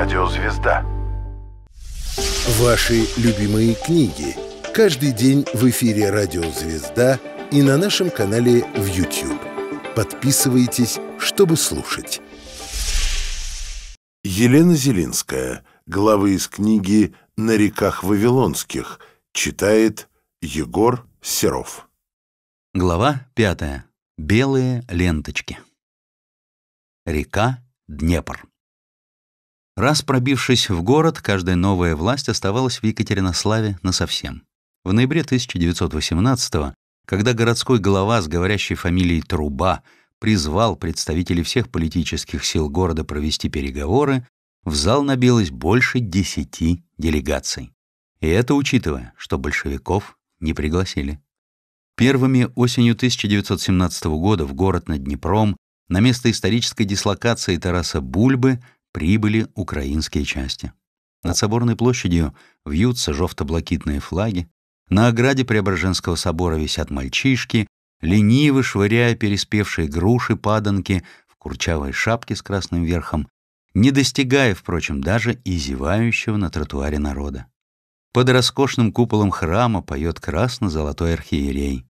Радио Звезда. Ваши любимые книги. Каждый день в эфире Радио Звезда и на нашем канале в YouTube. Подписывайтесь, чтобы слушать. Елена Зелинская. Главы из книги «На реках Вавилонских». Читает Егор Серов. Глава пятая. Белые ленточки. Река Днепр. Раз пробившись в город, каждая новая власть оставалась в Екатеринославе насовсем. В ноябре 1918 когда городской глава с говорящей фамилией Труба призвал представителей всех политических сил города провести переговоры, в зал набилось больше десяти делегаций. И это учитывая, что большевиков не пригласили. Первыми осенью 1917 года в город над Днепром на место исторической дислокации Тараса Бульбы прибыли украинские части. Над соборной площадью вьются жовто-блакитные флаги, на ограде Преображенского собора висят мальчишки, лениво швыряя переспевшие груши, паданки в курчавой шапке с красным верхом, не достигая, впрочем, даже и зевающего на тротуаре народа. Под роскошным куполом храма поет красно-золотой архиерей.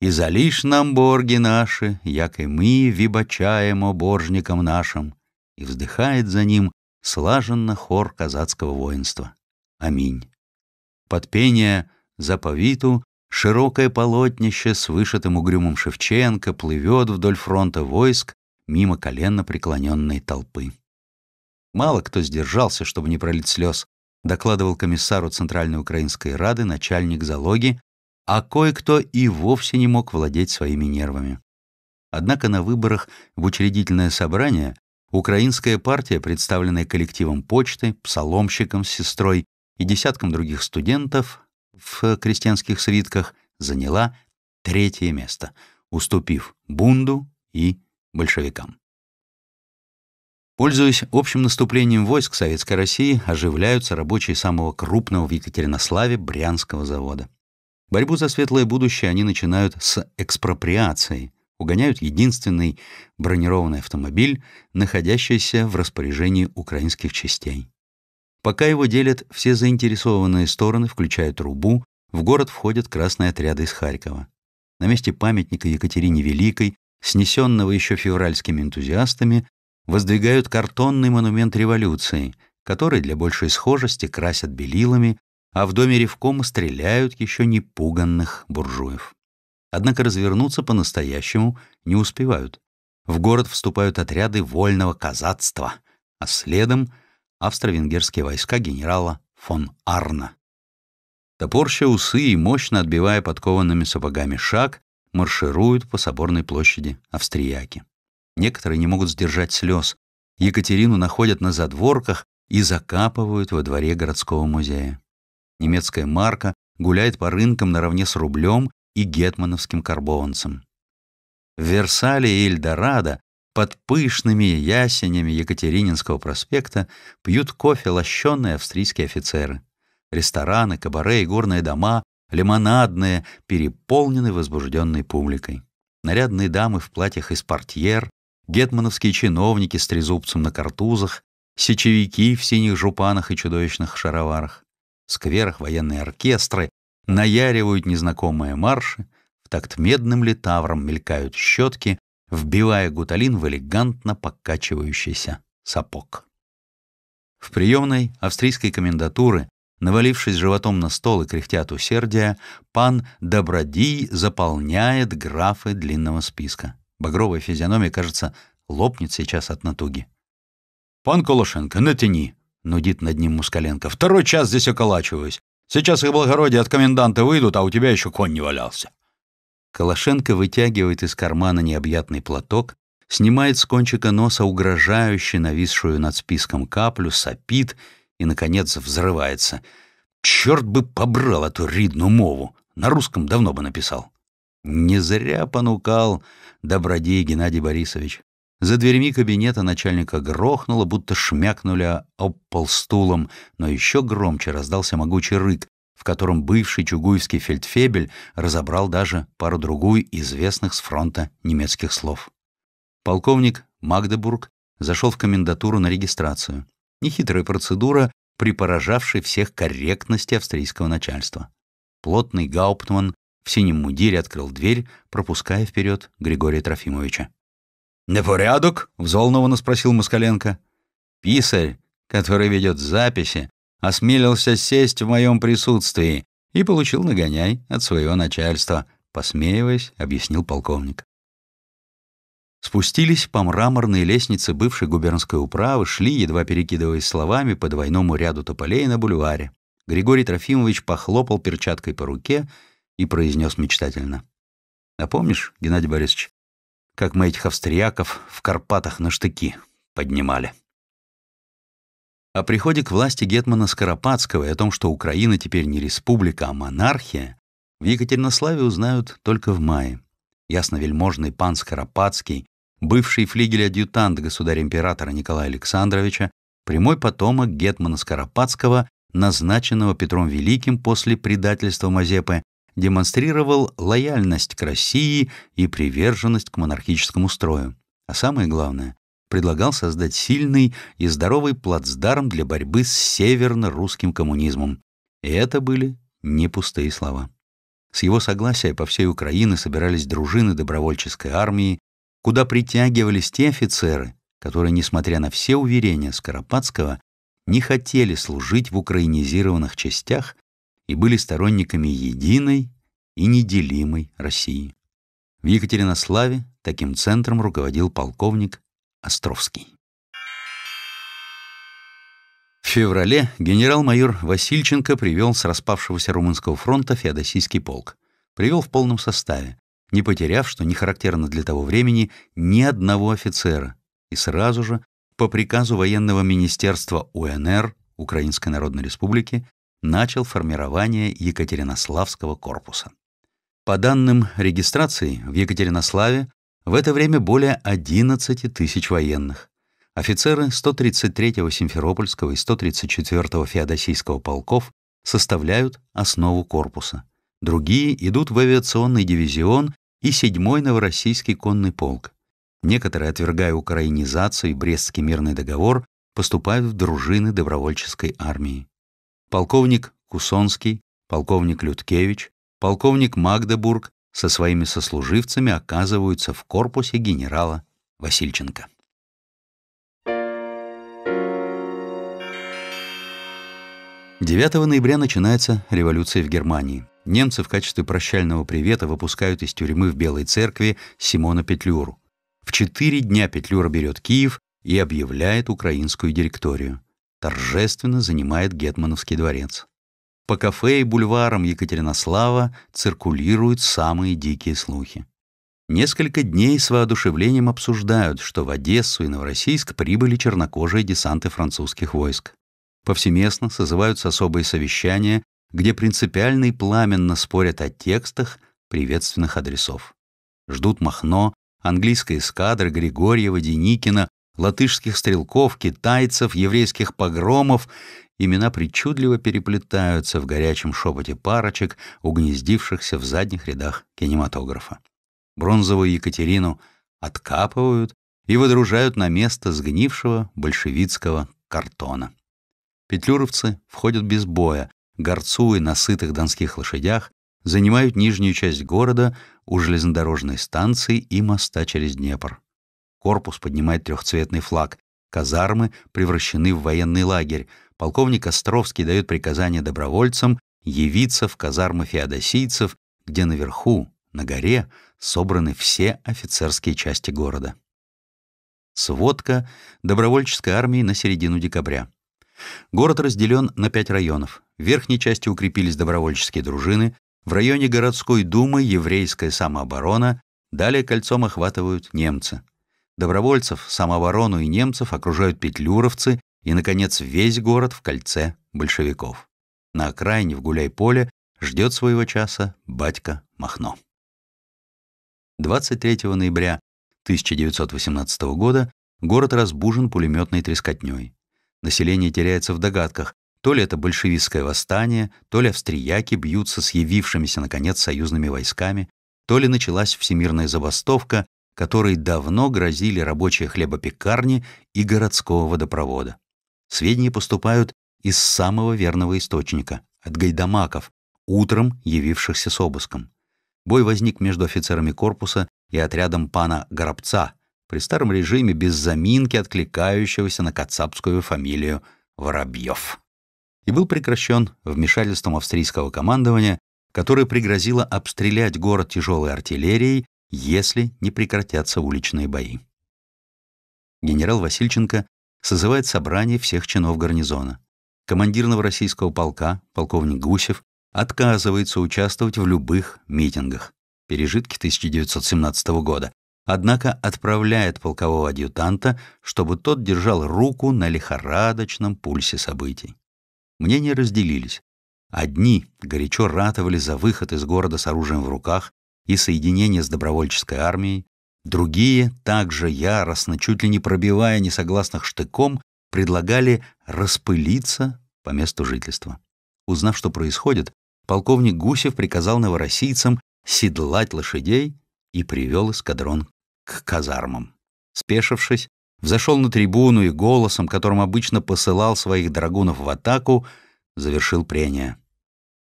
«И залишь нам борги наши, як и мы вибачаем о боржникам нашим, и вздыхает за ним слаженно хор казацкого воинства. Аминь. Под пение заповиту широкое полотнище с вышитым угрюмом Шевченко плывет вдоль фронта войск мимо коленно преклоненной толпы. Мало кто сдержался, чтобы не пролить слез, докладывал комиссару Центральной Украинской Рады начальник залоги, а кое-кто и вовсе не мог владеть своими нервами. Однако на выборах в учредительное собрание Украинская партия, представленная коллективом почты, псаломщиком с сестрой и десятком других студентов в крестьянских свитках, заняла третье место, уступив Бунду и большевикам. Пользуясь общим наступлением войск Советской России, оживляются рабочие самого крупного в Екатеринославе Брянского завода. Борьбу за светлое будущее они начинают с экспроприации, угоняют единственный бронированный автомобиль, находящийся в распоряжении украинских частей. Пока его делят, все заинтересованные стороны, включая трубу, в город входят красные отряды из Харькова. На месте памятника Екатерине Великой, снесенного еще февральскими энтузиастами, воздвигают картонный монумент революции, который для большей схожести красят белилами, а в доме ревкома стреляют еще непуганных буржуев. Однако развернуться по-настоящему не успевают. В город вступают отряды вольного казацтва, а следом — австро-венгерские войска генерала фон Арна. Топорща усы и мощно отбивая подкованными сапогами шаг, маршируют по соборной площади австрияки. Некоторые не могут сдержать слез. Екатерину находят на задворках и закапывают во дворе городского музея. Немецкая марка гуляет по рынкам наравне с рублем и гетмановским карбованцем. В Версале и Эльдорадо под пышными ясенями Екатерининского проспекта пьют кофе лощенные австрийские офицеры. Рестораны, кабаре и горные дома, лимонадные, переполнены возбужденной публикой. Нарядные дамы в платьях из портьер, гетмановские чиновники с трезубцем на картузах, сечевики в синих жупанах и чудовищных шароварах. скверах военные оркестры, наяривают незнакомые марши, в такт медным литавром мелькают щетки, вбивая гуталин в элегантно покачивающийся сапог. В приемной австрийской комендатуры, навалившись животом на стол и кряхтя от усердия, пан Добродий заполняет графы длинного списка. Багровая физиономия, кажется, лопнет сейчас от натуги. «Пан Колошенко, натяни!» — нудит над ним Мускаленко. «Второй час здесь околачиваюсь. Сейчас их благородие от коменданта выйдут, а у тебя еще конь не валялся». Калашенко вытягивает из кармана необъятный платок, снимает с кончика носа угрожающе нависшую над списком каплю, сопит и, наконец, взрывается. «Черт бы побрал эту ридну мову! На русском давно бы написал». «Не зря понукал, добродей Геннадий Борисович. За дверьми кабинета начальника грохнуло, будто шмякнули об пол стулом, но еще громче раздался могучий рык, в котором бывший чугуевский фельдфебель разобрал даже пару-другую известных с фронта немецких слов. Полковник Магдебург зашел в комендатуру на регистрацию. Нехитрая процедура, припоражавшая всех корректности австрийского начальства. Плотный гауптман в синем мундире открыл дверь, пропуская вперед Григория Трофимовича. «Непорядок?» — взволнованно спросил Москаленко. «Писарь, который ведет записи, осмелился сесть в моем присутствии и получил нагоняй от своего начальства», — посмеиваясь, объяснил полковник. Спустились по мраморной лестнице бывшей губернской управы, шли, едва перекидываясь словами, по двойному ряду тополей на бульваре. Григорий Трофимович похлопал перчаткой по руке и произнес мечтательно. «А помнишь, Геннадий Борисович, как мы этих австрияков в Карпатах на штыки поднимали. О приходе к власти Гетмана Скоропадского и о том, что Украина теперь не республика, а монархия, в Екатеринославе узнают только в мае. Ясновельможный пан Скоропадский, бывший флигель-адъютант государя-императора Николая Александровича, прямой потомок Гетмана Скоропадского, назначенного Петром Великим после предательства Мазепы демонстрировал лояльность к России и приверженность к монархическому строю. А самое главное, предлагал создать сильный и здоровый плацдарм для борьбы с северно-русским коммунизмом. И это были не пустые слова. С его согласия по всей Украине собирались дружины добровольческой армии, куда притягивались те офицеры, которые, несмотря на все уверения Скоропадского, не хотели служить в украинизированных частях и были сторонниками единой и неделимой России. В Екатеринославе таким центром руководил полковник Островский. В феврале генерал-майор Васильченко привел с распавшегося Румынского фронта Феодосийский полк. Привел в полном составе, не потеряв, что не характерно для того времени, ни одного офицера, и сразу же, по приказу военного министерства УНР Украинской Народной Республики, начал формирование Екатеринославского корпуса. По данным регистрации, в Екатеринославе в это время более 11 тысяч военных. Офицеры 133-го Симферопольского и 134-го Феодосийского полков составляют основу корпуса. Другие идут в авиационный дивизион и 7-й Новороссийский конный полк. Некоторые, отвергая украинизацию и Брестский мирный договор, поступают в дружины добровольческой армии полковник Кусонский, полковник Людкевич, полковник Магдебург со своими сослуживцами оказываются в корпусе генерала Васильченко. Девятого ноября начинается революция в Германии. Немцы в качестве прощального привета выпускают из тюрьмы в Белой церкви Симона Петлюру. В четыре дня Петлюра берет Киев и объявляет украинскую директорию торжественно занимает Гетмановский дворец. По кафе и бульварам Екатеринослава циркулируют самые дикие слухи. Несколько дней с воодушевлением обсуждают, что в Одессу и Новороссийск прибыли чернокожие десанты французских войск. Повсеместно созываются особые совещания, где принципиально и пламенно спорят о текстах приветственных адресов. Ждут Махно, английской эскадры Григорьева, Деникина, латышских стрелков, китайцев, еврейских погромов, имена причудливо переплетаются в горячем шепоте парочек, угнездившихся в задних рядах кинематографа. Бронзовую Екатерину откапывают и выдружают на место сгнившего большевицкого картона. Петлюровцы входят без боя, горцуя на сытых донских лошадях, занимают нижнюю часть города у железнодорожной станции и моста через Днепр корпус поднимает трехцветный флаг. Казармы превращены в военный лагерь. Полковник Островский дает приказание добровольцам явиться в казармы феодосийцев, где наверху, на горе, собраны все офицерские части города. Сводка добровольческой армии на середину декабря. Город разделен на пять районов. В верхней части укрепились добровольческие дружины, в районе городской думы еврейская самооборона, далее кольцом охватывают немцы. Добровольцев, самооборону и немцев окружают петлюровцы и, наконец, весь город в кольце большевиков. На окраине в Гуляй-Поле ждет своего часа батька Махно. 23 ноября 1918 года город разбужен пулеметной трескотней. Население теряется в догадках, то ли это большевистское восстание, то ли австрияки бьются с явившимися, наконец, союзными войсками, то ли началась всемирная забастовка, которые давно грозили рабочие хлебопекарни и городского водопровода. Сведения поступают из самого верного источника, от гайдамаков, утром явившихся с обыском. Бой возник между офицерами корпуса и отрядом пана Горобца при старом режиме без заминки откликающегося на кацапскую фамилию Воробьев. И был прекращен вмешательством австрийского командования, которое пригрозило обстрелять город тяжелой артиллерией если не прекратятся уличные бои. Генерал Васильченко созывает собрание всех чинов гарнизона. Командирного российского полка, полковник Гусев, отказывается участвовать в любых митингах, пережитки 1917 года, однако отправляет полкового адъютанта, чтобы тот держал руку на лихорадочном пульсе событий. Мнения разделились. Одни горячо ратовали за выход из города с оружием в руках, и соединение с добровольческой армией, другие, также яростно, чуть ли не пробивая несогласных штыком, предлагали распылиться по месту жительства. Узнав, что происходит, полковник Гусев приказал новороссийцам седлать лошадей и привел эскадрон к казармам. Спешившись, взошел на трибуну и голосом, которым обычно посылал своих драгунов в атаку, завершил прения.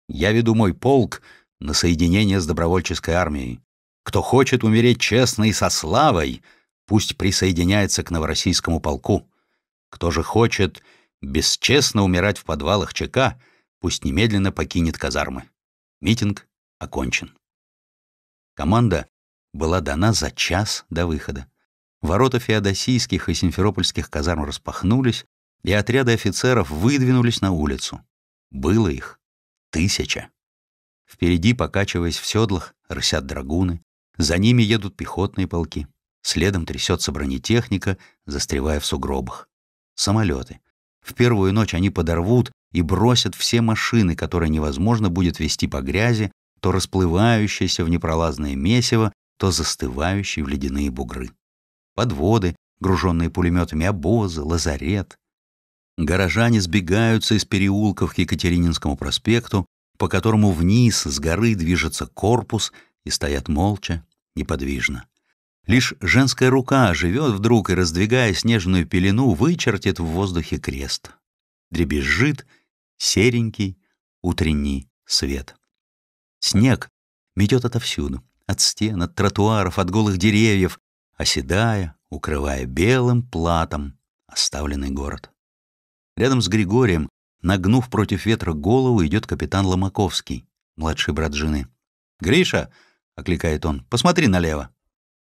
«Я веду мой полк на соединение с добровольческой армией. Кто хочет умереть честно и со славой, пусть присоединяется к новороссийскому полку. Кто же хочет бесчестно умирать в подвалах ЧК, пусть немедленно покинет казармы. Митинг окончен. Команда была дана за час до выхода. Ворота феодосийских и симферопольских казарм распахнулись, и отряды офицеров выдвинулись на улицу. Было их тысяча. Впереди, покачиваясь в седлах, рысят драгуны, за ними едут пехотные полки, следом трясется бронетехника, застревая в сугробах. Самолеты. В первую ночь они подорвут и бросят все машины, которые невозможно будет вести по грязи, то расплывающиеся в непролазное месиво, то застывающие в ледяные бугры. Подводы, груженные пулеметами обозы, лазарет. Горожане сбегаются из переулков к Екатерининскому проспекту, по которому вниз с горы движется корпус и стоят молча, неподвижно. Лишь женская рука живет вдруг и, раздвигая снежную пелену, вычертит в воздухе крест. Дребезжит серенький утренний свет. Снег метет отовсюду, от стен, от тротуаров, от голых деревьев, оседая, укрывая белым платом оставленный город. Рядом с Григорием Нагнув против ветра голову, идет капитан Ломаковский, младший брат жены. «Гриша!» — окликает он. «Посмотри налево!»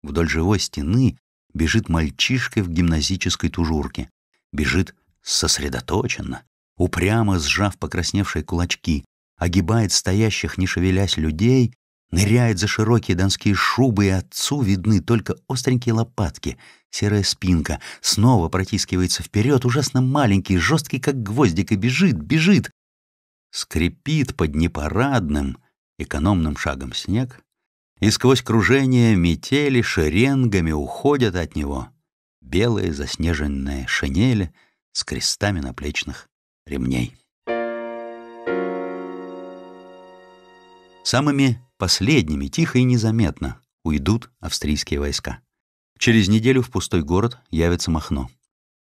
Вдоль живой стены бежит мальчишка в гимназической тужурке. Бежит сосредоточенно, упрямо сжав покрасневшие кулачки, огибает стоящих, не шевелясь, людей, ныряет за широкие донские шубы, и отцу видны только остренькие лопатки — Серая спинка снова протискивается вперед, ужасно маленький, жесткий, как гвоздик, и бежит, бежит. Скрипит под непарадным, экономным шагом снег, и сквозь кружение метели шеренгами уходят от него белые заснеженные шинели с крестами наплечных ремней. Самыми последними, тихо и незаметно, уйдут австрийские войска. Через неделю в пустой город явится Махно.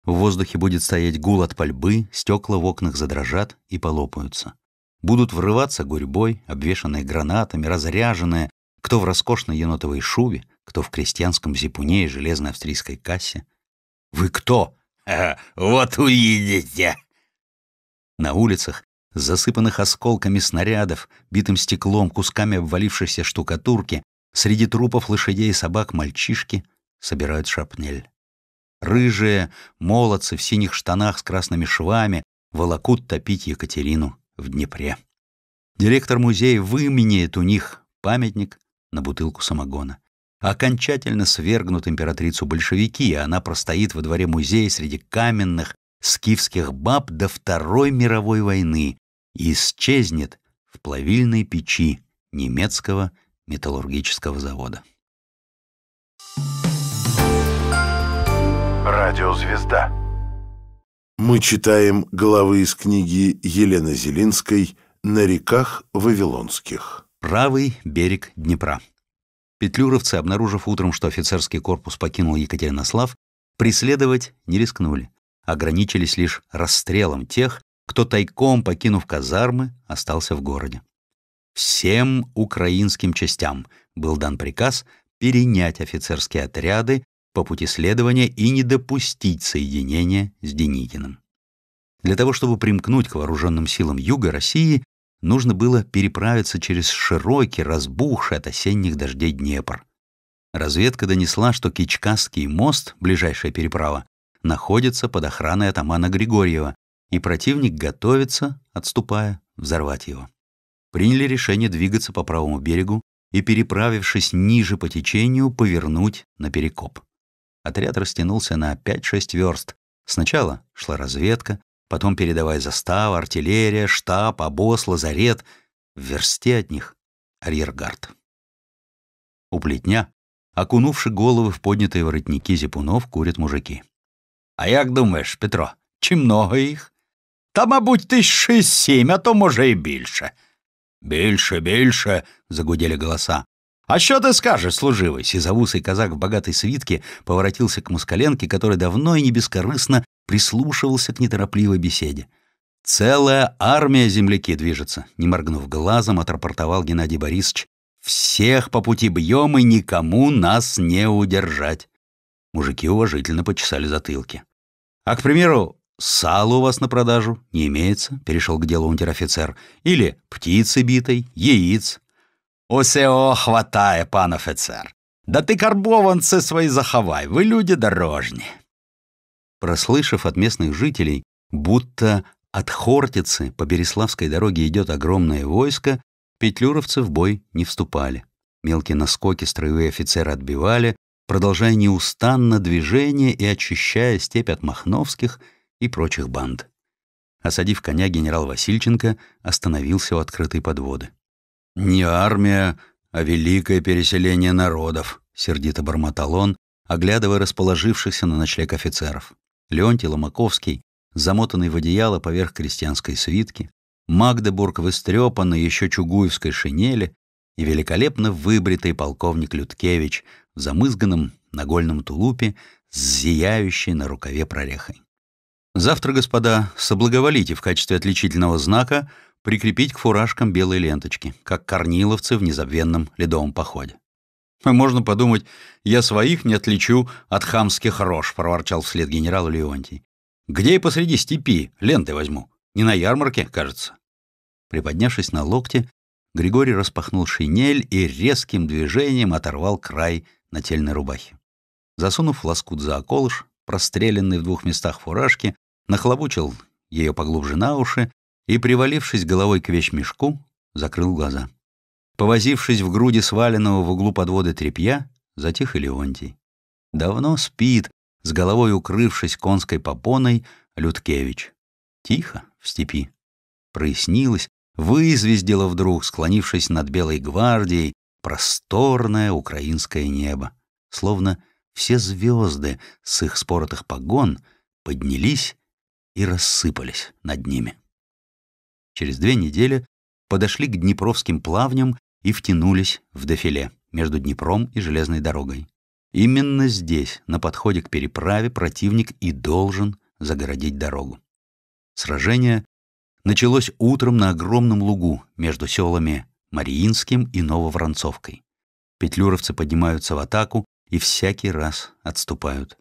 В воздухе будет стоять гул от пальбы, стекла в окнах задрожат и полопаются. Будут врываться гурьбой, обвешанные гранатами, разряженные, кто в роскошной енотовой шубе, кто в крестьянском зипуне и железной австрийской кассе. «Вы кто?» «Э, «Вот увидите!» На улицах, засыпанных осколками снарядов, битым стеклом, кусками обвалившейся штукатурки, среди трупов лошадей и собак мальчишки — собирают шапнель. Рыжие молодцы в синих штанах с красными швами волокут топить Екатерину в Днепре. Директор музея выменяет у них памятник на бутылку самогона. Окончательно свергнут императрицу большевики, и она простоит во дворе музея среди каменных скифских баб до Второй мировой войны и исчезнет в плавильной печи немецкого металлургического завода. Радиозвезда. Мы читаем главы из книги Елены Зелинской «На реках Вавилонских». Правый берег Днепра. Петлюровцы, обнаружив утром, что офицерский корпус покинул Екатеринослав, преследовать не рискнули, ограничились лишь расстрелом тех, кто тайком, покинув казармы, остался в городе. Всем украинским частям был дан приказ перенять офицерские отряды по пути следования и не допустить соединения с Деникиным. Для того, чтобы примкнуть к вооруженным силам Юга России, нужно было переправиться через широкий, разбухший от осенних дождей Днепр. Разведка донесла, что Кичказский мост, ближайшая переправа, находится под охраной атамана Григорьева, и противник готовится, отступая, взорвать его. Приняли решение двигаться по правому берегу и, переправившись ниже по течению, повернуть на перекоп отряд растянулся на 5-6 верст. Сначала шла разведка, потом передовая застава, артиллерия, штаб, обоз, лазарет. В версте от них — арьергард. У плетня, окунувши головы в поднятые воротники зипунов, курят мужики. «А як думаешь, Петро, чем много їх?» «Та, мабуть, тисячі семь а то, может и больше. Больше, больше загудели голоса. «А что ты скажешь, служивый?» Сизовусый казак в богатой свитке поворотился к мускаленке, который давно и не прислушивался к неторопливой беседе. «Целая армия земляки движется», — не моргнув глазом, отрапортовал Геннадий Борисович. «Всех по пути бьем, и никому нас не удержать». Мужики уважительно почесали затылки. «А, к примеру, сало у вас на продажу не имеется», — перешел к делу унтер-офицер. «Или птицы битой, яиц». Усього хватає, пан офіцер. Да ты карбованцы свои заховай, вы люди дорожни. Прослышав от местных жителей, будто от Хортицы по Береславской дороге идет огромное войско, петлюровцы в бой не вступали. Мелкие наскоки строевые офицеры отбивали, продолжая неустанно движение и очищая степь от махновских и прочих банд. Осадив коня, генерал Васильченко остановился у открытой подводы. «Не армия, а великое переселение народов», — сердито бормотал он, оглядывая расположившихся на ночлег офицеров. Леонтий Ломаковский, замотанный в одеяло поверх крестьянской свитки, Магдебург в истрепанной еще чугуевской шинели и великолепно выбритый полковник Людкевич в замызганном нагольном тулупе с зияющей на рукаве прорехой. «Завтра, господа, соблаговолите в качестве отличительного знака прикрепить к фуражкам белые ленточки, как корниловцы в незабвенном ледовом походе. «А «Можно подумать, я своих не отличу от хамских рож», — проворчал вслед генерал Леонтий. «Где я посреди степи ленты возьму? Не на ярмарке, кажется». Приподнявшись на локте, Григорий распахнул шинель и резким движением оторвал край нательной рубахи. Засунув лоскут за околыш, простреленный в двух местах фуражки, нахлобучил ее поглубже на уши и, привалившись головой к вещмешку, закрыл глаза. Повозившись в груди сваленного в углу подвода тряпья, затих Леонтий. Давно спит, с головой укрывшись конской попоной, Людкевич. Тихо в степи. Прояснилось, вызвездило вдруг, склонившись над Белой гвардией, просторное украинское небо. Словно все звезды с их споротых погон поднялись и рассыпались над ними через две недели подошли к Днепровским плавням и втянулись в дофиле между Днепром и железной дорогой. Именно здесь, на подходе к переправе, противник и должен загородить дорогу. Сражение началось утром на огромном лугу между селами Мариинским и Нововранцовкой. Петлюровцы поднимаются в атаку и всякий раз отступают.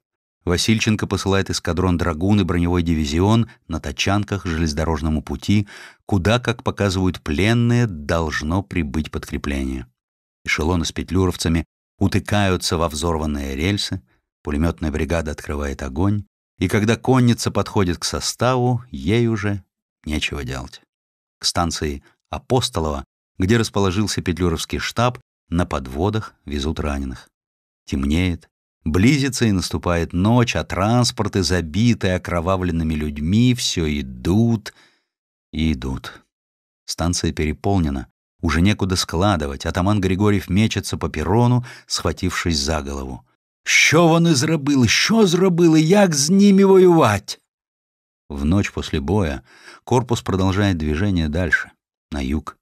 Васильченко посылает эскадрон «Драгун» и броневой дивизион на тачанках железнодорожному пути, куда, как показывают пленные, должно прибыть подкрепление. Эшелоны с петлюровцами утыкаются во взорванные рельсы, пулеметная бригада открывает огонь, и когда конница подходит к составу, ей уже нечего делать. К станции Апостолова, где расположился петлюровский штаб, на подводах везут раненых. Темнеет, Близится и наступает ночь, а транспорты, забитые окровавленными людьми, все идут и идут. Станция переполнена. Уже некуда складывать. Атаман Григорьев мечется по перрону, схватившись за голову. «Що вони зробили? Що и Як с ними воевать? В ночь после боя корпус продолжает движение дальше, на юг.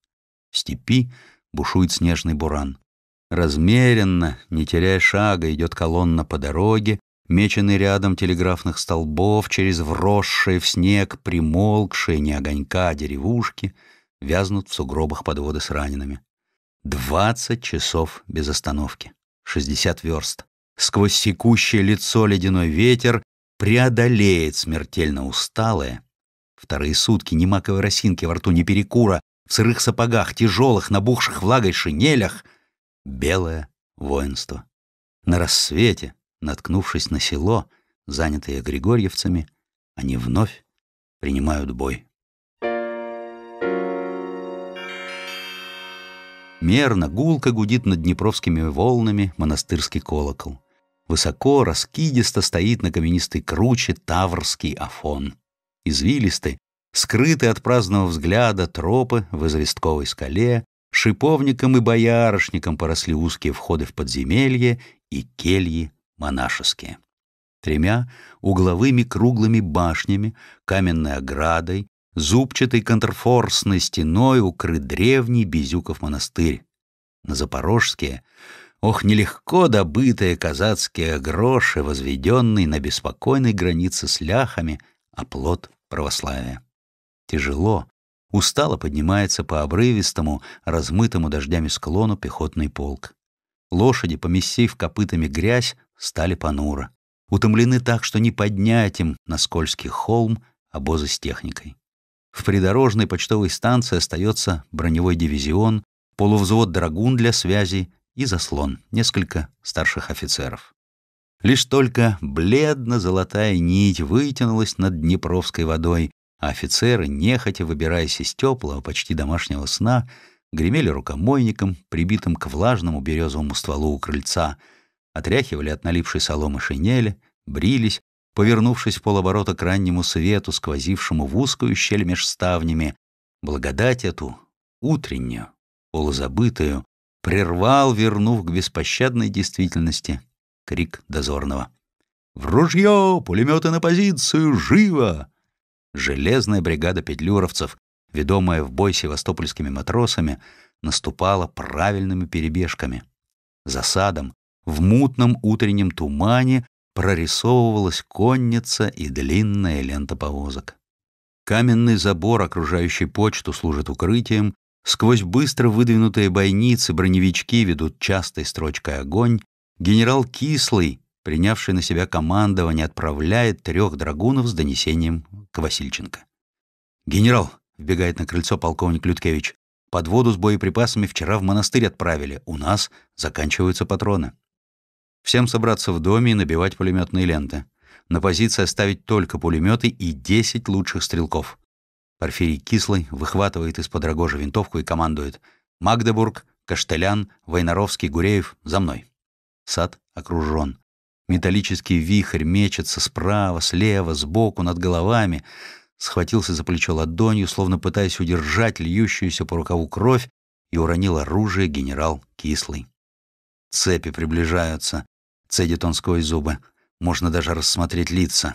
В степи бушует снежный буран. Размеренно, не теряя шага, идет колонна по дороге, меченный рядом телеграфных столбов, через вросшие в снег, примолкшие, не огонька, а деревушки, вязнут в сугробах подводы с ранеными. Двадцать часов без остановки. Шестьдесят верст. Сквозь секущее лицо ледяной ветер преодолеет смертельно усталое. Вторые сутки ни маковой росинки во рту, ни перекура, в сырых сапогах, тяжелых, набухших влагой шинелях — белое воинство. На рассвете, наткнувшись на село, занятое григорьевцами, они вновь принимают бой. Мерно, гулко гудит над днепровскими волнами монастырский колокол. Высоко, раскидисто стоит на каменистой круче таврский афон. Извилисты, скрыты от праздного взгляда тропы в известковой скале, шиповником и боярышником поросли узкие входы в подземелье и кельи монашеские. Тремя угловыми круглыми башнями, каменной оградой, зубчатой контрфорсной стеной укрыт древний Безюков монастырь. На Запорожские, ох, нелегко добытые казацкие гроши, возведенные на беспокойной границе с ляхами, оплот православия. Тяжело, устало поднимается по обрывистому, размытому дождями склону пехотный полк. Лошади, помесив копытами грязь, стали понуро. Утомлены так, что не поднять им на скользкий холм обозы с техникой. В придорожной почтовой станции остается броневой дивизион, полувзвод драгун для связи и заслон, несколько старших офицеров. Лишь только бледно-золотая нить вытянулась над Днепровской водой, а офицеры, нехотя выбираясь из теплого, почти домашнего сна, гремели рукомойником, прибитым к влажному березовому стволу у крыльца, отряхивали от налипшей соломы шинели, брились, повернувшись в полоборота к раннему свету, сквозившему в узкую щель меж ставнями, благодать эту, утреннюю, полузабытую, прервал, вернув к беспощадной действительности, крик дозорного. «В ружье! Пулеметы на позицию! Живо!» Железная бригада петлюровцев, ведомая в бой севастопольскими матросами, наступала правильными перебежками. За садом, в мутном утреннем тумане, прорисовывалась конница и длинная лента повозок. Каменный забор, окружающий почту, служит укрытием, сквозь быстро выдвинутые бойницы броневички ведут частой строчкой огонь, генерал Кислый, принявший на себя командование, отправляет трех драгунов с донесением к Васильченко. «Генерал!» — вбегает на крыльцо полковник Людкевич. «Подводу с боеприпасами вчера в монастырь отправили. У нас заканчиваются патроны. Всем собраться в доме и набивать пулеметные ленты. На позиции оставить только пулеметы и 10 лучших стрелков». Порфирий Кислый выхватывает из-под рогожи винтовку и командует. «Магдебург, Каштелян, Войнаровский, Гуреев, за мной». Сад окружен. Металлический вихрь мечется справа, слева, сбоку, над головами. Схватился за плечо ладонью, словно пытаясь удержать льющуюся по рукаву кровь, и уронил оружие генерал Кислый. «Цепи приближаются», — цедит он сквозь зубы. «Можно даже рассмотреть лица.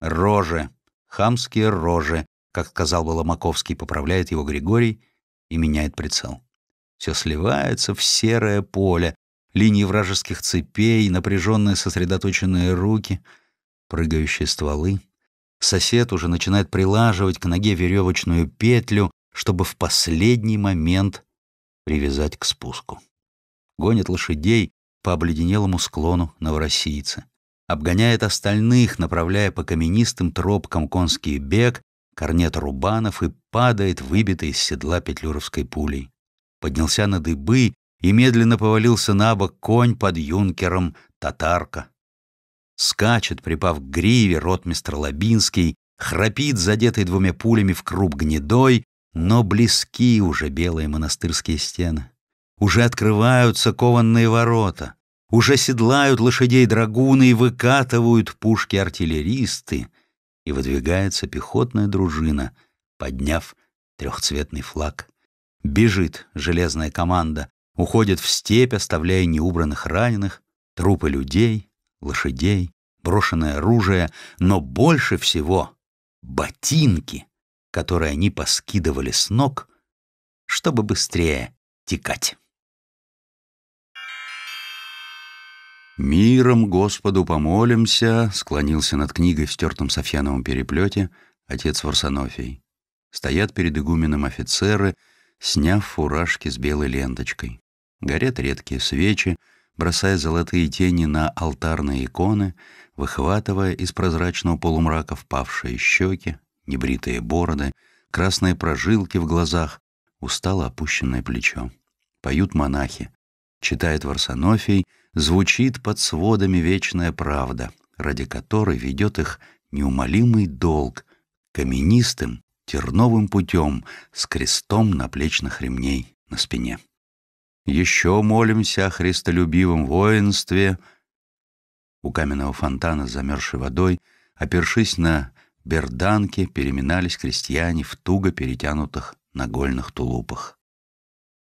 Рожи, хамские рожи», — как сказал бы Ломаковский, поправляет его Григорий и меняет прицел. Все сливается в серое поле, линии вражеских цепей, напряженные сосредоточенные руки, прыгающие стволы. Сосед уже начинает прилаживать к ноге веревочную петлю, чтобы в последний момент привязать к спуску. Гонит лошадей по обледенелому склону новороссийца. Обгоняет остальных, направляя по каменистым тропкам конский бег, корнет рубанов и падает, выбитый из седла петлюровской пулей. Поднялся на дыбы и медленно повалился на бок конь под юнкером татарка. Скачет, припав к гриве, рот мистер Лобинский, храпит, задетый двумя пулями в круп гнедой, но близки уже белые монастырские стены. Уже открываются кованные ворота, уже седлают лошадей драгуны и выкатывают пушки артиллеристы, и выдвигается пехотная дружина, подняв трехцветный флаг. Бежит железная команда, уходят в степь, оставляя неубранных раненых, трупы людей, лошадей, брошенное оружие, но больше всего ботинки, которые они поскидывали с ног, чтобы быстрее текать. «Миром Господу помолимся», — склонился над книгой в стертом софьяновом переплете отец Варсонофий. Стоят перед игуменом офицеры, сняв фуражки с белой ленточкой. Горят редкие свечи, бросая золотые тени на алтарные иконы, выхватывая из прозрачного полумрака впавшие щеки, небритые бороды, красные прожилки в глазах, устало опущенное плечо. Поют монахи. Читает Варсонофий, звучит под сводами вечная правда, ради которой ведет их неумолимый долг, каменистым, терновым путем, с крестом на плечных ремней на спине. Еще молимся о христолюбивом воинстве. У каменного фонтана с замерзшей водой, опершись на берданки, переминались крестьяне в туго перетянутых нагольных тулупах.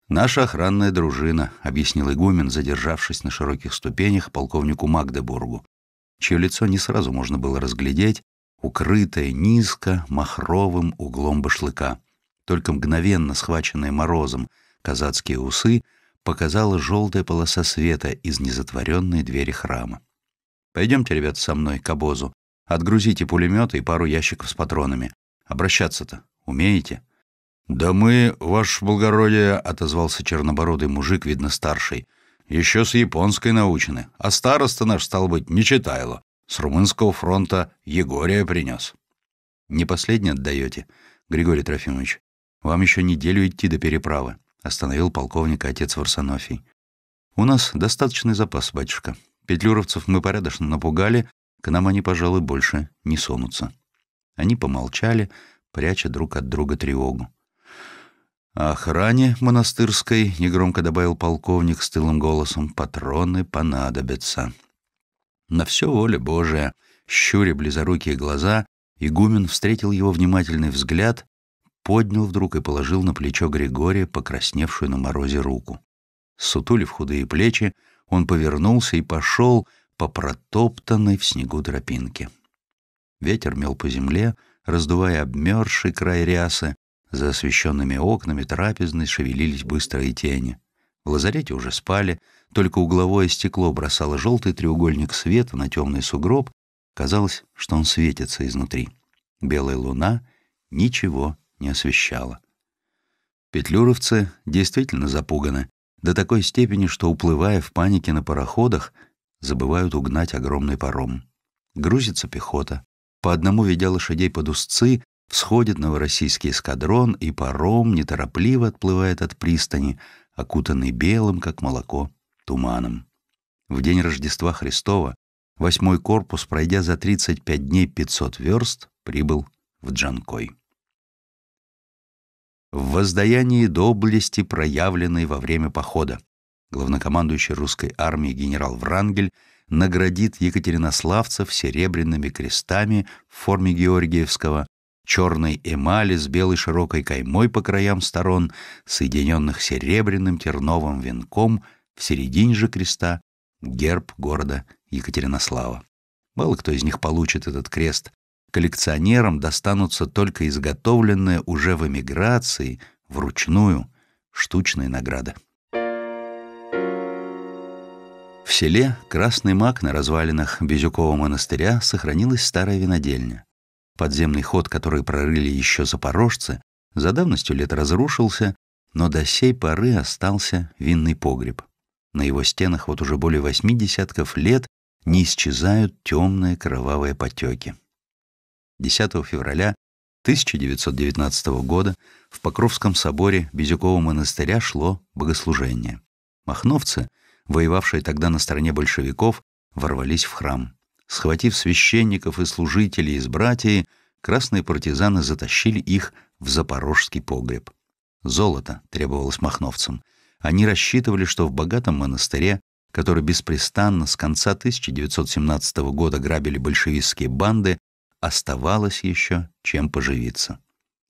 «Наша охранная дружина», — объяснил игумен, задержавшись на широких ступенях полковнику Магдебургу, чье лицо не сразу можно было разглядеть, укрытое низко махровым углом башлыка. Только мгновенно схваченные морозом казацкие усы — показала желтая полоса света из незатворенной двери храма. «Пойдемте, ребята, со мной к обозу. Отгрузите пулеметы и пару ящиков с патронами. Обращаться-то умеете?» «Да мы, ваше благородие», — отозвался чернобородый мужик, видно старший, — «еще с японской научены, а староста наш, стал быть, не читайло. С румынского фронта Егория принес». «Не последний отдаете, Григорий Трофимович? Вам еще неделю идти до переправы» остановил полковника отец Варсонофий. «У нас достаточный запас, батюшка. Петлюровцев мы порядочно напугали, к нам они, пожалуй, больше не сонутся. Они помолчали, пряча друг от друга тревогу. «О охране монастырской», — негромко добавил полковник с тылым голосом, — «патроны понадобятся». На все воля Божия, щуря близорукие глаза, игумен встретил его внимательный взгляд поднял вдруг и положил на плечо Григория покрасневшую на морозе руку. Сутулив худые плечи, он повернулся и пошел по протоптанной в снегу тропинке. Ветер мел по земле, раздувая обмерзший край рясы, за освещенными окнами трапезной шевелились быстрые тени. В лазарете уже спали, только угловое стекло бросало желтый треугольник света на темный сугроб, казалось, что он светится изнутри. Белая луна ничего не освещало. Петлюровцы действительно запуганы, до такой степени, что, уплывая в панике на пароходах, забывают угнать огромный паром. Грузится пехота. По одному, ведя лошадей под узцы, всходит новороссийский эскадрон, и паром неторопливо отплывает от пристани, окутанный белым, как молоко, туманом. В день Рождества Христова восьмой корпус, пройдя за 35 дней 500 верст, прибыл в Джанкой в воздаянии доблести, проявленной во время похода. Главнокомандующий русской армии генерал Врангель наградит екатеринославцев серебряными крестами в форме Георгиевского, черной эмали с белой широкой каймой по краям сторон, соединенных серебряным терновым венком, в середине же креста — герб города Екатеринослава. Мало кто из них получит этот крест коллекционерам достанутся только изготовленные уже в эмиграции, вручную, штучные награды. В селе Красный Мак на развалинах Безюкового монастыря сохранилась старая винодельня. Подземный ход, который прорыли еще запорожцы, за давностью лет разрушился, но до сей поры остался винный погреб. На его стенах вот уже более восьми десятков лет не исчезают темные кровавые потеки. 10 февраля 1919 года в Покровском соборе Безюкова монастыря шло богослужение. Махновцы, воевавшие тогда на стороне большевиков, ворвались в храм. Схватив священников и служителей из братьев, красные партизаны затащили их в запорожский погреб. Золото требовалось махновцам. Они рассчитывали, что в богатом монастыре, который беспрестанно с конца 1917 года грабили большевистские банды, оставалось еще чем поживиться.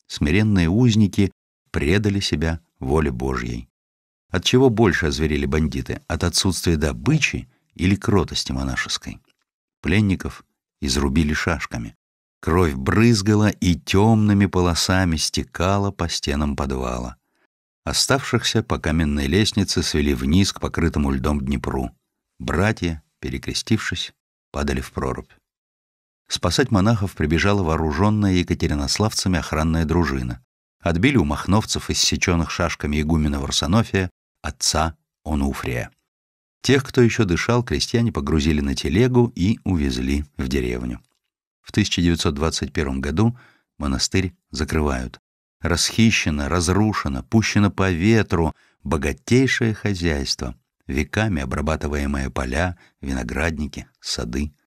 Смиренные узники предали себя воле Божьей. От чего больше озверели бандиты? От отсутствия добычи или кротости монашеской? Пленников изрубили шашками. Кровь брызгала и темными полосами стекала по стенам подвала. Оставшихся по каменной лестнице свели вниз к покрытому льдом Днепру. Братья, перекрестившись, падали в прорубь. Спасать монахов прибежала вооруженная екатеринославцами охранная дружина. Отбили у махновцев, иссеченных шашками игумена Варсонофия, отца Онуфрия. Тех, кто еще дышал, крестьяне погрузили на телегу и увезли в деревню. В 1921 году монастырь закрывают. Расхищено, разрушено, пущено по ветру богатейшее хозяйство, веками обрабатываемые поля, виноградники, сады —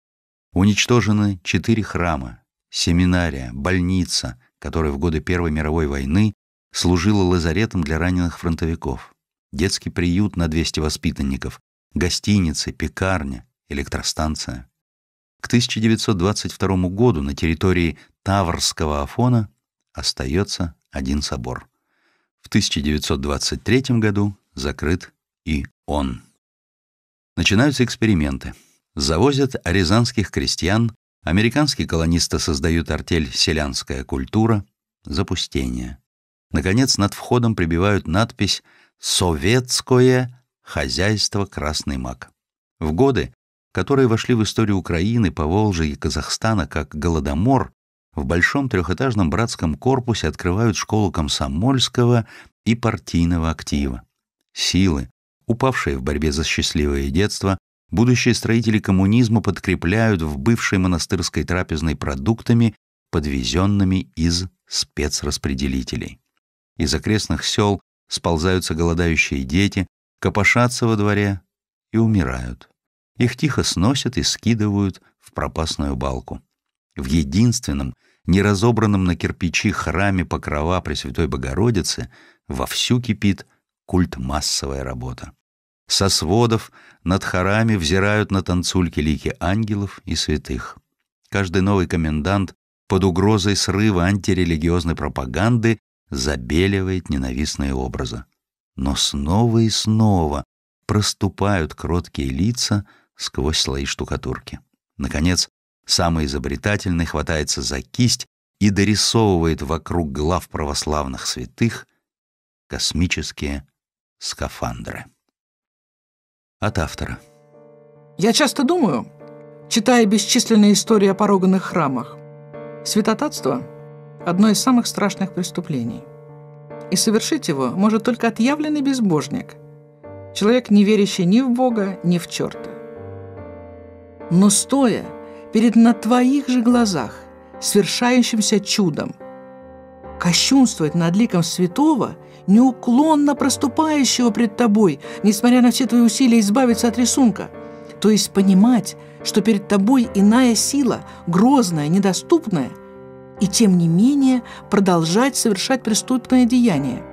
Уничтожены четыре храма, семинария, больница, которая в годы Первой мировой войны служила лазаретом для раненых фронтовиков, детский приют на 200 воспитанников, гостиницы, пекарня, электростанция. К 1922 году на территории Таврского Афона остается один собор. В 1923 году закрыт и он. Начинаются эксперименты завозят рязанских крестьян, американские колонисты создают артель «Селянская культура», запустение. Наконец, над входом прибивают надпись «Советское хозяйство Красный Мак». В годы, которые вошли в историю Украины, Поволжья и Казахстана как Голодомор, в большом трехэтажном братском корпусе открывают школу комсомольского и партийного актива. Силы, упавшие в борьбе за счастливое детство, будущие строители коммунизма подкрепляют в бывшей монастырской трапезной продуктами, подвезенными из спецраспределителей. Из окрестных сел сползаются голодающие дети, копошатся во дворе и умирают. Их тихо сносят и скидывают в пропасную балку. В единственном, неразобранном на кирпичи храме покрова Пресвятой Богородицы вовсю кипит культ массовая работа. Со сводов над хорами взирают на танцульки лики ангелов и святых. Каждый новый комендант под угрозой срыва антирелигиозной пропаганды забеливает ненавистные образы. Но снова и снова проступают кроткие лица сквозь слои штукатурки. Наконец, самый изобретательный хватается за кисть и дорисовывает вокруг глав православных святых космические скафандры. От автора. Я часто думаю, читая бесчисленные истории о пороганных храмах, святотатство – одно из самых страшных преступлений. И совершить его может только отъявленный безбожник, человек, не верящий ни в Бога, ни в черта. Но стоя перед на твоих же глазах свершающимся чудом, кощунствовать над ликом святого – неуклонно проступающего пред тобой, несмотря на все твои усилия избавиться от рисунка. То есть понимать, что перед тобой иная сила, грозная, недоступная, и тем не менее продолжать совершать преступное деяние.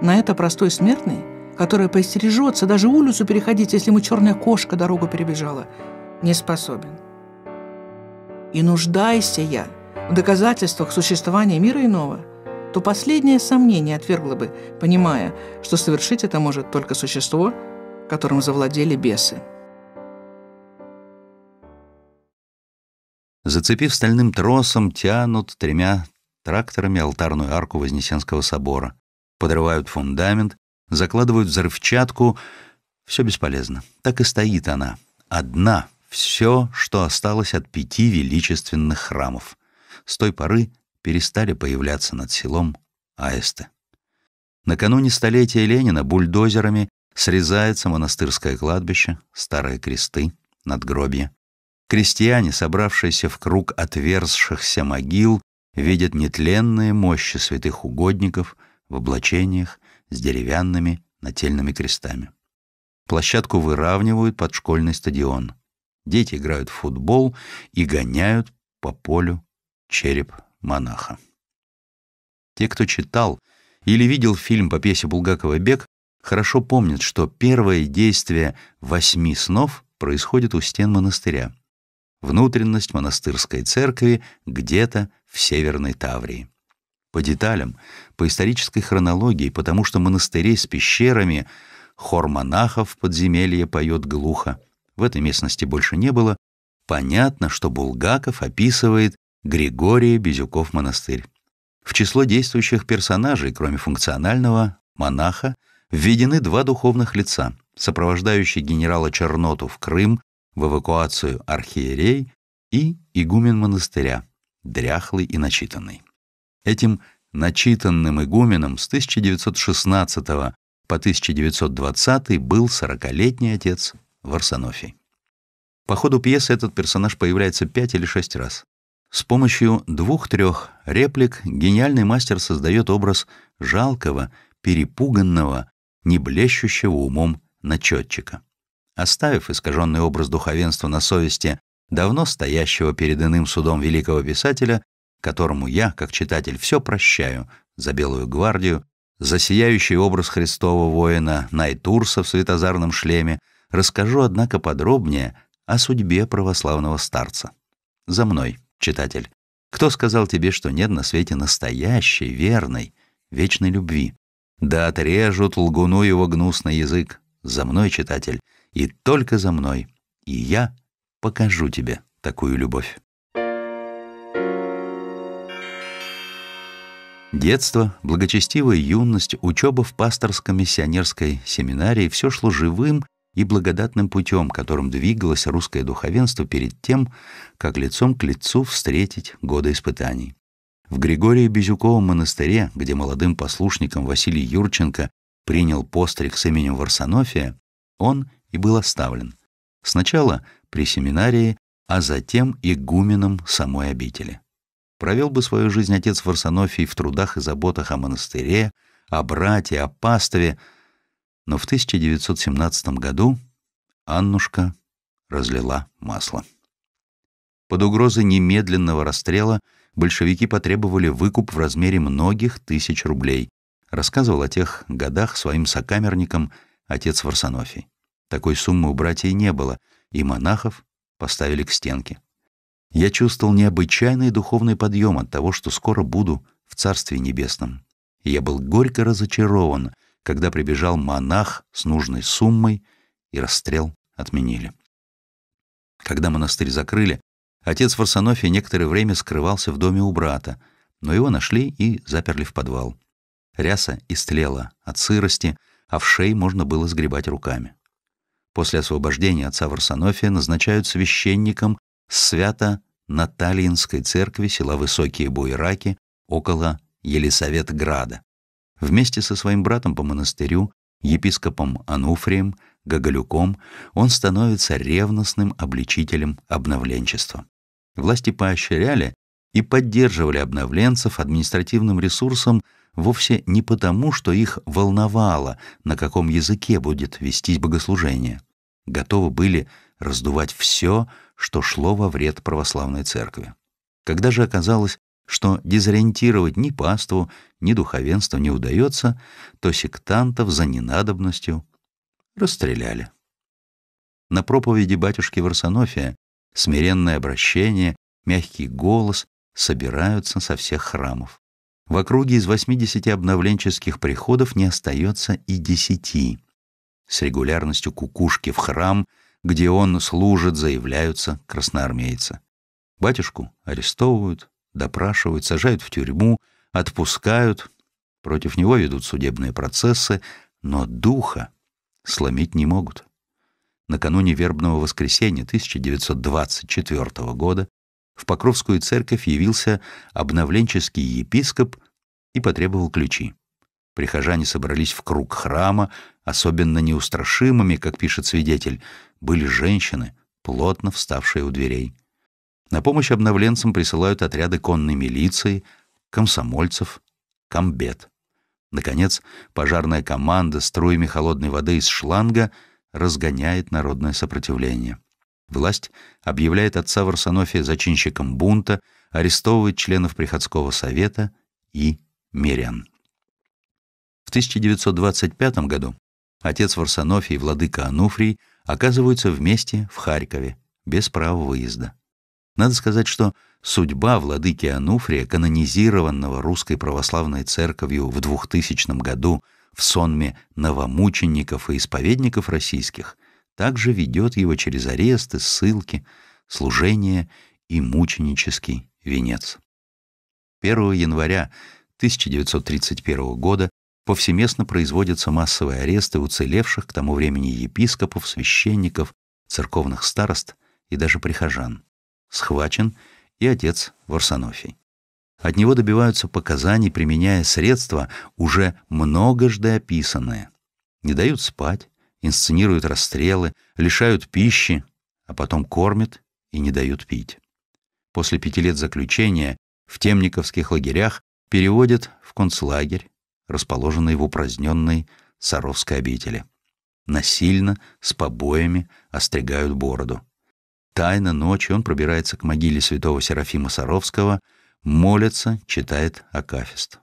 На это простой смертный, который поистережется даже улицу переходить, если ему черная кошка дорогу перебежала, не способен. И нуждайся я в доказательствах существования мира иного – то последнее сомнение отвергло бы, понимая, что совершить это может только существо, которым завладели бесы. Зацепив стальным тросом, тянут тремя тракторами алтарную арку Вознесенского собора, подрывают фундамент, закладывают взрывчатку. Все бесполезно. Так и стоит она. Одна — все, что осталось от пяти величественных храмов. С той поры, перестали появляться над селом аисты. Накануне столетия Ленина бульдозерами срезается монастырское кладбище, старые кресты, надгробья. Крестьяне, собравшиеся в круг отверзшихся могил, видят нетленные мощи святых угодников в облачениях с деревянными нательными крестами. Площадку выравнивают под школьный стадион. Дети играют в футбол и гоняют по полю череп монаха. Те, кто читал или видел фильм по пьесе Булгакова «Бег», хорошо помнят, что первое действие «Восьми снов» происходит у стен монастыря. Внутренность монастырской церкви где-то в Северной Таврии. По деталям, по исторической хронологии, потому что монастырей с пещерами хор монахов подземелье поет глухо. В этой местности больше не было. Понятно, что Булгаков описывает Григория Безюков монастырь. В число действующих персонажей, кроме функционального, монаха, введены два духовных лица, сопровождающий генерала Черноту в Крым, в эвакуацию архиерей и игумен монастыря, дряхлый и начитанный. Этим начитанным игуменом с 1916 по 1920 был 40-летний отец Варсонофий. По ходу пьесы этот персонаж появляется пять или шесть раз. С помощью двух-трех реплик гениальный мастер создает образ жалкого, перепуганного, не блещущего умом начетчика. Оставив искаженный образ духовенства на совести давно стоящего перед иным судом великого писателя, которому я, как читатель, все прощаю за Белую гвардию, за сияющий образ Христового воина Найтурса в светозарном шлеме, расскажу, однако, подробнее о судьбе православного старца. За мной читатель, кто сказал тебе, что нет на свете настоящей, верной, вечной любви? Да отрежут лгуну его гнусный язык. За мной, читатель, и только за мной. И я покажу тебе такую любовь. Детство, благочестивая юность, учеба в пасторско-миссионерской семинарии – все шло живым и благодатным путем, которым двигалось русское духовенство перед тем, как лицом к лицу встретить годы испытаний. В Григории Безюковом монастыре, где молодым послушником Василий Юрченко принял постриг с именем Варсонофия, он и был оставлен. Сначала при семинарии, а затем игуменом самой обители. Провел бы свою жизнь отец Варсонофий в трудах и заботах о монастыре, о брате, о пастове. Но в 1917 году Аннушка разлила масло. Под угрозой немедленного расстрела большевики потребовали выкуп в размере многих тысяч рублей. Рассказывал о тех годах своим сокамерникам отец Варсонофий. Такой суммы у братьев не было, и монахов поставили к стенке. Я чувствовал необычайный духовный подъем от того, что скоро буду в Царстве Небесном. я был горько разочарован, когда прибежал монах с нужной суммой, и расстрел отменили. Когда монастырь закрыли, отец Фарсонофий некоторое время скрывался в доме у брата, но его нашли и заперли в подвал. Ряса истлела от сырости, а в шее можно было сгребать руками. После освобождения отца Варсонофия назначают священником свято Натальинской церкви села Высокие Буераки около Елисаветграда. Вместе со своим братом по монастырю, епископом Ануфрием, Гоголюком, он становится ревностным обличителем обновленчества. Власти поощряли и поддерживали обновленцев административным ресурсом вовсе не потому, что их волновало, на каком языке будет вестись богослужение. Готовы были раздувать все, что шло во вред православной церкви. Когда же оказалось, что дезориентировать ни паству, ни духовенство не удается, то сектантов за ненадобностью расстреляли. На проповеди батюшки Варсонофия смиренное обращение, мягкий голос собираются со всех храмов. В округе из 80 обновленческих приходов не остается и десяти. С регулярностью кукушки в храм, где он служит, заявляются красноармейцы. Батюшку арестовывают, допрашивают, сажают в тюрьму, отпускают, против него ведут судебные процессы, но духа сломить не могут. Накануне вербного воскресенья 1924 года в Покровскую церковь явился обновленческий епископ и потребовал ключи. Прихожане собрались в круг храма, особенно неустрашимыми, как пишет свидетель, были женщины, плотно вставшие у дверей. На помощь обновленцам присылают отряды конной милиции, комсомольцев, комбет. Наконец, пожарная команда струями холодной воды из шланга разгоняет народное сопротивление. Власть объявляет отца Варсонофия зачинщиком бунта, арестовывает членов приходского совета и мирян. В 1925 году отец Варсонофий и владыка Ануфрий оказываются вместе в Харькове, без права выезда. Надо сказать, что судьба владыки Ануфрия, канонизированного Русской Православной Церковью в 2000 году в сонме новомучеников и исповедников российских, также ведет его через аресты, ссылки, служение и мученический венец. 1 января 1931 года повсеместно производятся массовые аресты уцелевших к тому времени епископов, священников, церковных старост и даже прихожан схвачен и отец Варсонофий. От него добиваются показаний, применяя средства, уже многожды описанные. Не дают спать, инсценируют расстрелы, лишают пищи, а потом кормят и не дают пить. После пяти лет заключения в темниковских лагерях переводят в концлагерь, расположенный в упраздненной Саровской обители. Насильно, с побоями, остригают бороду. Тайно ночью он пробирается к могиле святого Серафима Саровского, молится, читает Акафист.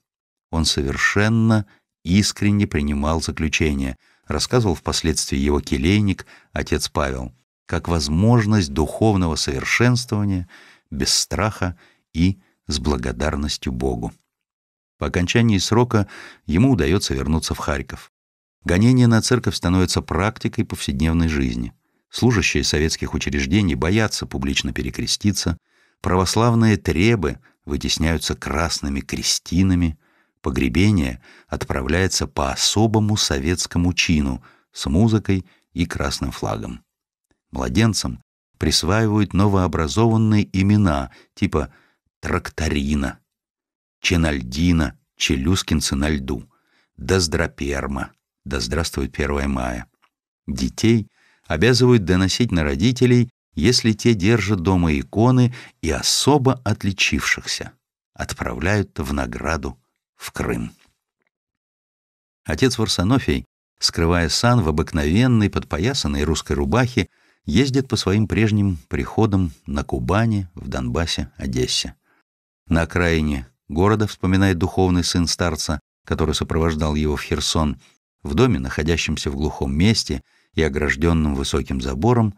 Он совершенно искренне принимал заключение, рассказывал впоследствии его келейник, отец Павел, как возможность духовного совершенствования без страха и с благодарностью Богу. По окончании срока ему удается вернуться в Харьков. Гонение на церковь становится практикой повседневной жизни – Служащие советских учреждений боятся публично перекреститься, православные требы вытесняются красными крестинами, погребение отправляется по особому советскому чину с музыкой и красным флагом. Младенцам присваивают новообразованные имена типа «Тракторина», «Ченальдина», «Челюскинцы на льду», «Доздраперма», «Да здравствует 1 мая». Детей обязывают доносить на родителей, если те держат дома иконы и особо отличившихся. Отправляют в награду в Крым. Отец Варсонофий, скрывая сан в обыкновенной подпоясанной русской рубахе, ездит по своим прежним приходам на Кубани, в Донбассе, Одессе. На окраине города, вспоминает духовный сын старца, который сопровождал его в Херсон, в доме, находящемся в глухом месте и огражденным высоким забором,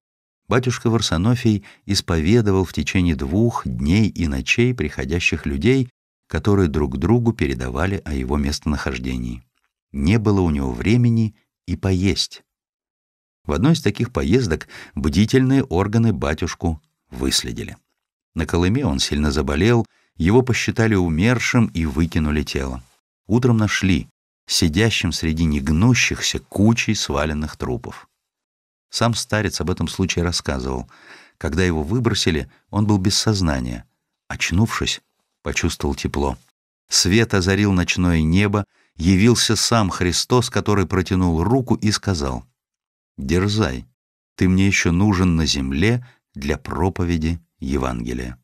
батюшка Варсонофий исповедовал в течение двух дней и ночей приходящих людей, которые друг другу передавали о его местонахождении. Не было у него времени и поесть. В одной из таких поездок бдительные органы батюшку выследили. На Колыме он сильно заболел, его посчитали умершим и выкинули тело. Утром нашли, сидящим среди негнущихся кучей сваленных трупов. Сам старец об этом случае рассказывал. Когда его выбросили, он был без сознания. Очнувшись, почувствовал тепло. Свет озарил ночное небо, явился сам Христос, который протянул руку и сказал, «Дерзай, ты мне еще нужен на земле для проповеди Евангелия».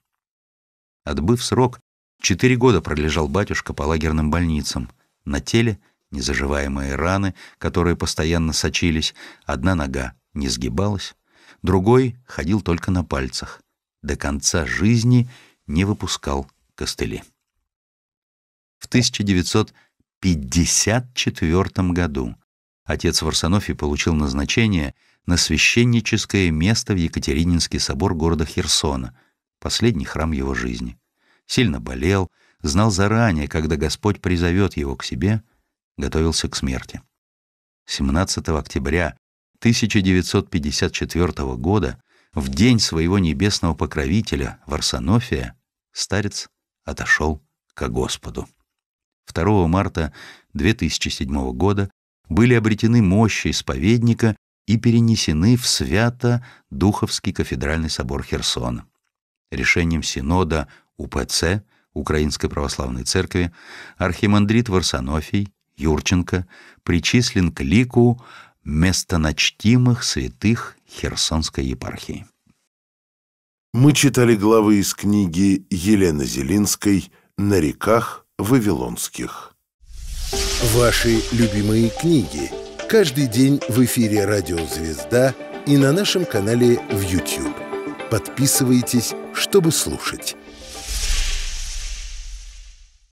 Отбыв срок, четыре года пролежал батюшка по лагерным больницам. На теле — незаживаемые раны, которые постоянно сочились, одна нога не сгибалась, другой ходил только на пальцах. До конца жизни не выпускал костыли. В 1954 году отец Варсонофий получил назначение на священническое место в Екатерининский собор города Херсона, последний храм его жизни. Сильно болел, знал заранее, когда Господь призовет его к себе — готовился к смерти. 17 октября 1954 года, в день своего небесного покровителя, Варсонофия, старец отошел ко Господу. 2 марта 2007 года были обретены мощи исповедника и перенесены в Свято-Духовский кафедральный собор Херсона. Решением Синода УПЦ Украинской Православной Церкви архимандрит Варсонофий Юрченко причислен к лику местоначтимых святых Херсонской епархии. Мы читали главы из книги Елены Зелинской «На реках Вавилонских». Ваши любимые книги. Каждый день в эфире «Радио Звезда» и на нашем канале в YouTube. Подписывайтесь, чтобы слушать.